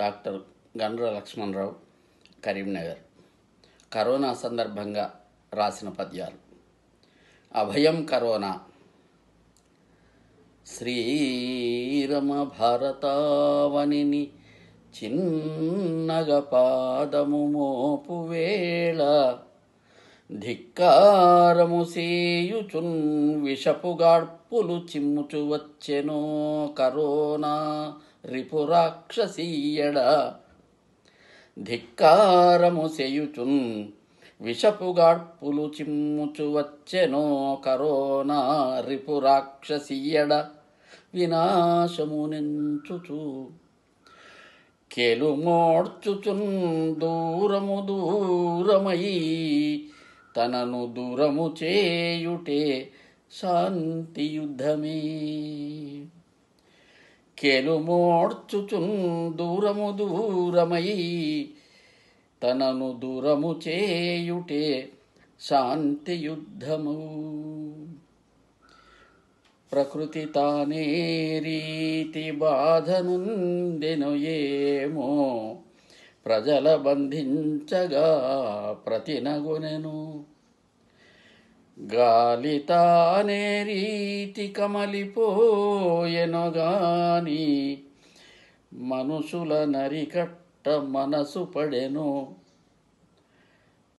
doctor Gandra Lakshmanrao Karimnagar corona సందర్భంగా రాసిన పద్యాలు అభయం కరోనా శ్రీరమ భారతావనిని చిన్నగ పాదము మోపు వేళ ధిక్కారము సేయుచున్ విషపుగాడ్పులు చిమ్ముచు వచ్చెనో కరోనా రిపురాక్షసీయడ ధిక్కారము చేయుచున్ విషపుగాడ్పులు చిమ్ముచు వచ్చెనో కరోనా రిపురాక్షసీయడ వినాశము నించుచు మోడ్చుచున్ దూరము దూరమయీ తనను దూరము చేయుటే శాంతియుద్ధమే కెలుమోడ్చుచున్ దూరము దూరమై తనను దూరము చేయుటే యుద్ధము ప్రకృతి తానే రీతి బాధనుందెను ఏమో ప్రజల బంధించగా ప్రతినగునెను గాలితానే రీతి కమలిపోయెనొగాని మనుషుల నరికట్ట మనసు పడెను